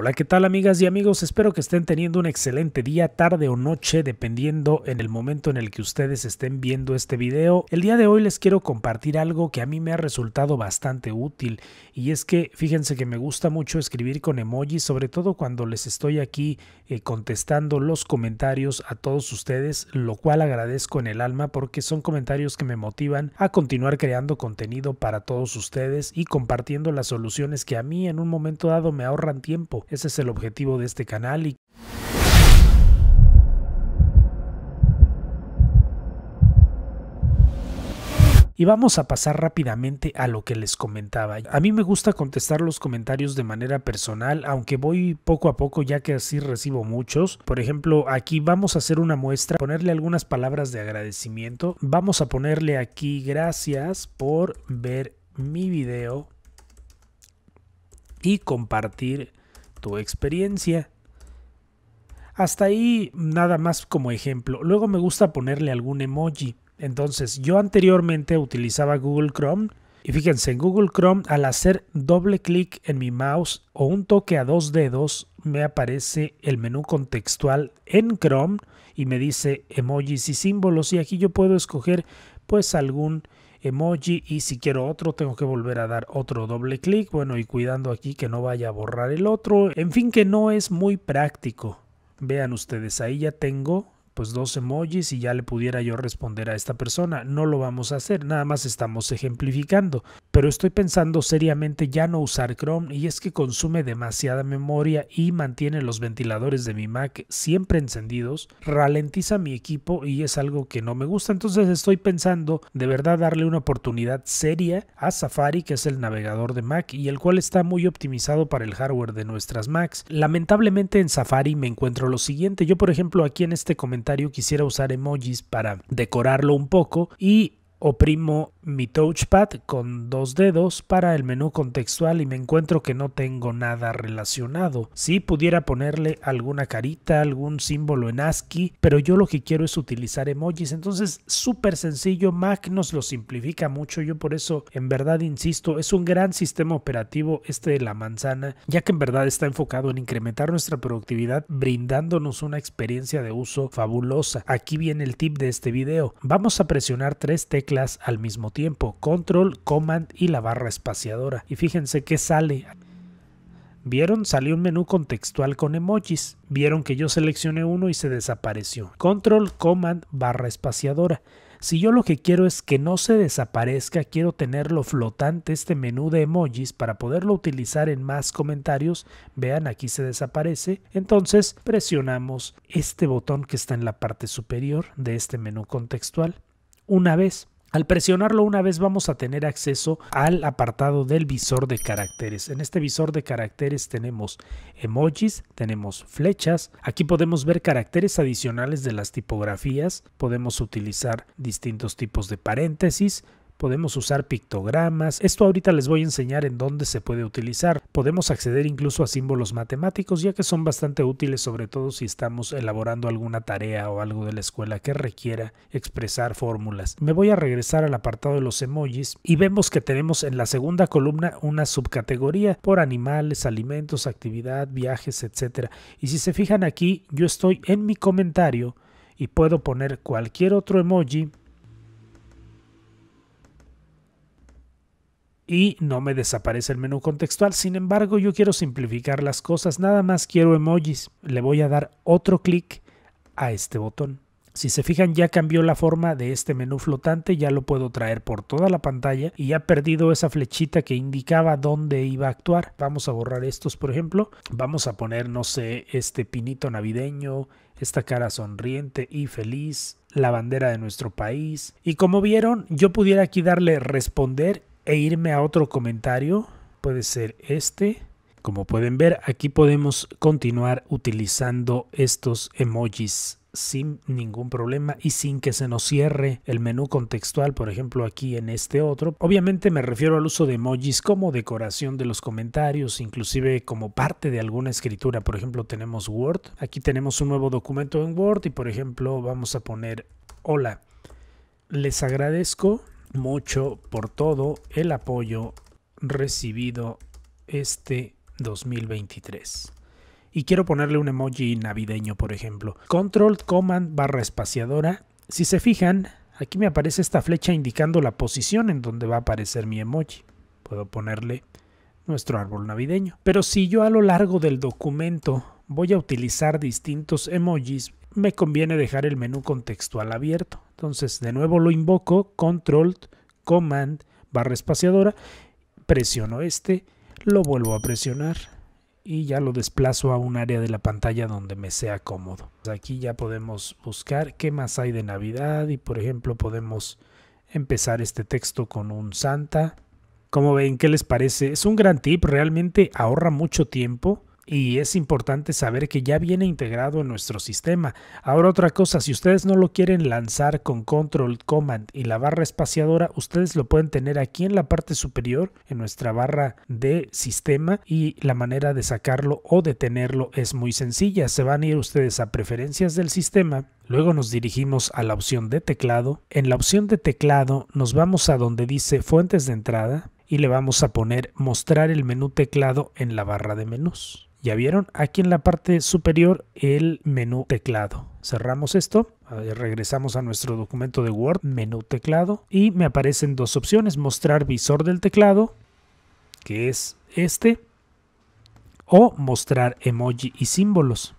Hola, ¿qué tal amigas y amigos? Espero que estén teniendo un excelente día, tarde o noche, dependiendo en el momento en el que ustedes estén viendo este video. El día de hoy les quiero compartir algo que a mí me ha resultado bastante útil y es que fíjense que me gusta mucho escribir con emojis, sobre todo cuando les estoy aquí eh, contestando los comentarios a todos ustedes, lo cual agradezco en el alma porque son comentarios que me motivan a continuar creando contenido para todos ustedes y compartiendo las soluciones que a mí en un momento dado me ahorran tiempo. Ese es el objetivo de este canal y... Y vamos a pasar rápidamente a lo que les comentaba. A mí me gusta contestar los comentarios de manera personal, aunque voy poco a poco ya que así recibo muchos. Por ejemplo, aquí vamos a hacer una muestra, ponerle algunas palabras de agradecimiento. Vamos a ponerle aquí gracias por ver mi video y compartir tu experiencia. Hasta ahí nada más como ejemplo. Luego me gusta ponerle algún emoji. Entonces yo anteriormente utilizaba Google Chrome y fíjense, en Google Chrome al hacer doble clic en mi mouse o un toque a dos dedos me aparece el menú contextual en Chrome y me dice emojis y símbolos y aquí yo puedo escoger pues algún emoji y si quiero otro tengo que volver a dar otro doble clic, bueno y cuidando aquí que no vaya a borrar el otro, en fin que no es muy práctico. Vean ustedes, ahí ya tengo pues dos emojis y ya le pudiera yo responder a esta persona. No lo vamos a hacer, nada más estamos ejemplificando. Pero estoy pensando seriamente ya no usar Chrome y es que consume demasiada memoria y mantiene los ventiladores de mi Mac siempre encendidos, ralentiza mi equipo y es algo que no me gusta. Entonces estoy pensando de verdad darle una oportunidad seria a Safari, que es el navegador de Mac y el cual está muy optimizado para el hardware de nuestras Macs. Lamentablemente en Safari me encuentro lo siguiente. Yo por ejemplo aquí en este comentario quisiera usar emojis para decorarlo un poco y oprimo mi touchpad con dos dedos para el menú contextual y me encuentro que no tengo nada relacionado. Si pudiera ponerle alguna carita, algún símbolo en ASCII, pero yo lo que quiero es utilizar emojis. Entonces, súper sencillo, Mac nos lo simplifica mucho. Yo por eso, en verdad, insisto, es un gran sistema operativo este de la manzana, ya que en verdad está enfocado en incrementar nuestra productividad, brindándonos una experiencia de uso fabulosa. Aquí viene el tip de este video. Vamos a presionar tres teclas al mismo tiempo tiempo, control, command y la barra espaciadora. Y fíjense que sale. Vieron, salió un menú contextual con emojis. Vieron que yo seleccioné uno y se desapareció. Control, command, barra espaciadora. Si yo lo que quiero es que no se desaparezca, quiero tenerlo flotante este menú de emojis para poderlo utilizar en más comentarios, vean aquí se desaparece, entonces presionamos este botón que está en la parte superior de este menú contextual una vez al presionarlo una vez vamos a tener acceso al apartado del visor de caracteres. En este visor de caracteres tenemos emojis, tenemos flechas. Aquí podemos ver caracteres adicionales de las tipografías. Podemos utilizar distintos tipos de paréntesis, podemos usar pictogramas, esto ahorita les voy a enseñar en dónde se puede utilizar, podemos acceder incluso a símbolos matemáticos ya que son bastante útiles sobre todo si estamos elaborando alguna tarea o algo de la escuela que requiera expresar fórmulas. Me voy a regresar al apartado de los emojis y vemos que tenemos en la segunda columna una subcategoría por animales, alimentos, actividad, viajes, etcétera Y si se fijan aquí, yo estoy en mi comentario y puedo poner cualquier otro emoji y no me desaparece el menú contextual. Sin embargo, yo quiero simplificar las cosas, nada más quiero emojis. Le voy a dar otro clic a este botón. Si se fijan ya cambió la forma de este menú flotante, ya lo puedo traer por toda la pantalla y ha perdido esa flechita que indicaba dónde iba a actuar. Vamos a borrar estos por ejemplo, vamos a poner no sé, este pinito navideño, esta cara sonriente y feliz, la bandera de nuestro país y como vieron yo pudiera aquí darle responder e irme a otro comentario. Puede ser este. Como pueden ver, aquí podemos continuar utilizando estos emojis sin ningún problema y sin que se nos cierre el menú contextual, por ejemplo, aquí en este otro. Obviamente me refiero al uso de emojis como decoración de los comentarios, inclusive como parte de alguna escritura. Por ejemplo, tenemos Word. Aquí tenemos un nuevo documento en Word y, por ejemplo, vamos a poner hola. Les agradezco mucho por todo el apoyo recibido este 2023. Y quiero ponerle un emoji navideño, por ejemplo. Control Command barra espaciadora. Si se fijan, aquí me aparece esta flecha indicando la posición en donde va a aparecer mi emoji. Puedo ponerle nuestro árbol navideño. Pero si yo a lo largo del documento voy a utilizar distintos emojis, me conviene dejar el menú contextual abierto. Entonces, de nuevo lo invoco, control, command, barra espaciadora, presiono este, lo vuelvo a presionar y ya lo desplazo a un área de la pantalla donde me sea cómodo. Pues aquí ya podemos buscar qué más hay de Navidad y por ejemplo podemos empezar este texto con un Santa. Como ven, ¿qué les parece? Es un gran tip, realmente ahorra mucho tiempo y es importante saber que ya viene integrado en nuestro sistema. Ahora otra cosa, si ustedes no lo quieren lanzar con control command y la barra espaciadora, ustedes lo pueden tener aquí en la parte superior en nuestra barra de sistema y la manera de sacarlo o de tenerlo es muy sencilla. Se van a ir ustedes a preferencias del sistema Luego nos dirigimos a la opción de teclado. En la opción de teclado nos vamos a donde dice fuentes de entrada y le vamos a poner mostrar el menú teclado en la barra de menús. Ya vieron, aquí en la parte superior el menú teclado. Cerramos esto, regresamos a nuestro documento de Word, menú teclado, y me aparecen dos opciones, mostrar visor del teclado, que es este, o mostrar emoji y símbolos.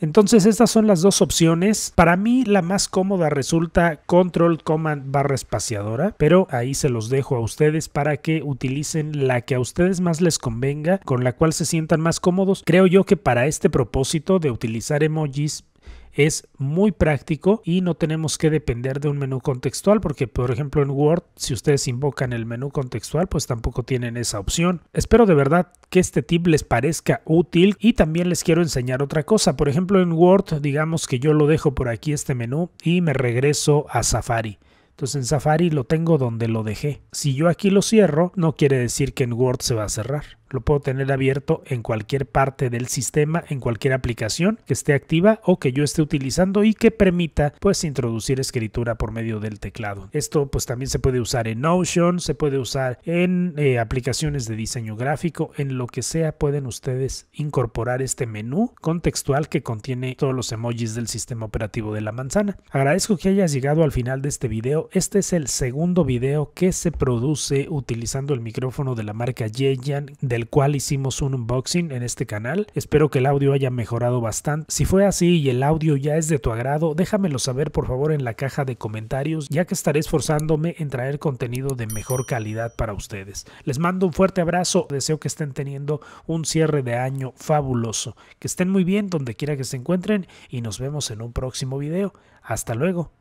Entonces estas son las dos opciones. Para mí la más cómoda resulta Control Command barra espaciadora, pero ahí se los dejo a ustedes para que utilicen la que a ustedes más les convenga, con la cual se sientan más cómodos. Creo yo que para este propósito de utilizar emojis es muy práctico y no tenemos que depender de un menú contextual porque por ejemplo en Word si ustedes invocan el menú contextual pues tampoco tienen esa opción. Espero de verdad que este tip les parezca útil y también les quiero enseñar otra cosa. Por ejemplo en Word digamos que yo lo dejo por aquí este menú y me regreso a Safari. Entonces en Safari lo tengo donde lo dejé. Si yo aquí lo cierro, no quiere decir que en Word se va a cerrar. Lo puedo tener abierto en cualquier parte del sistema, en cualquier aplicación que esté activa o que yo esté utilizando y que permita pues introducir escritura por medio del teclado. Esto pues también se puede usar en Notion, se puede usar en eh, aplicaciones de diseño gráfico, en lo que sea pueden ustedes incorporar este menú contextual que contiene todos los emojis del sistema operativo de la manzana. Agradezco que hayas llegado al final de este video. Este es el segundo video que se produce utilizando el micrófono de la marca Yeyan de el cual hicimos un unboxing en este canal. Espero que el audio haya mejorado bastante. Si fue así y el audio ya es de tu agrado, déjamelo saber por favor en la caja de comentarios, ya que estaré esforzándome en traer contenido de mejor calidad para ustedes. Les mando un fuerte abrazo, deseo que estén teniendo un cierre de año fabuloso, que estén muy bien donde quiera que se encuentren y nos vemos en un próximo video. Hasta luego.